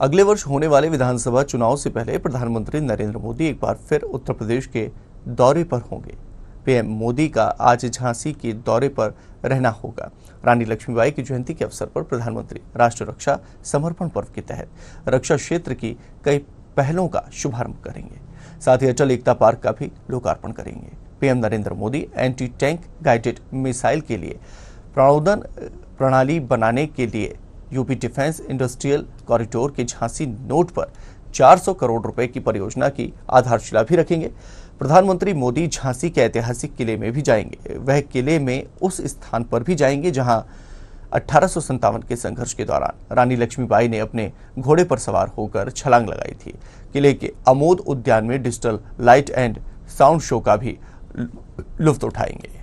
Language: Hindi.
अगले वर्ष होने वाले विधानसभा चुनाव से पहले प्रधानमंत्री नरेंद्र मोदी एक बार फिर उत्तर प्रदेश के दौरे पर होंगे पीएम मोदी का आज झांसी के दौरे पर रहना होगा रानी लक्ष्मीबाई की जयंती के अवसर पर प्रधानमंत्री राष्ट्र रक्षा समर्पण पर्व के तहत रक्षा क्षेत्र की कई पहलों का शुभारंभ करेंगे साथ ही अटल एकता पार्क का भी लोकार्पण करेंगे PM Narendra Modi anti tank guided missile के लिए प्रणोदन प्रणाली बनाने के लिए यूपी डिफेंस इंडस्ट्रियल कॉरिडोर के झांसी नोट पर 400 करोड़ रुपए की परियोजना की आधारशिला भी रखेंगे प्रधानमंत्री मोदी झांसी के ऐतिहासिक किले में भी जाएंगे वह किले में उस स्थान पर भी जाएंगे जहां अठारह के संघर्ष के दौरान रानी लक्ष्मीबाई ने अपने घोड़े पर सवार होकर छलांग लगाई थी किले के अमोद उद्यान में digital light and sound show का भी लुफ्त उठाएंगे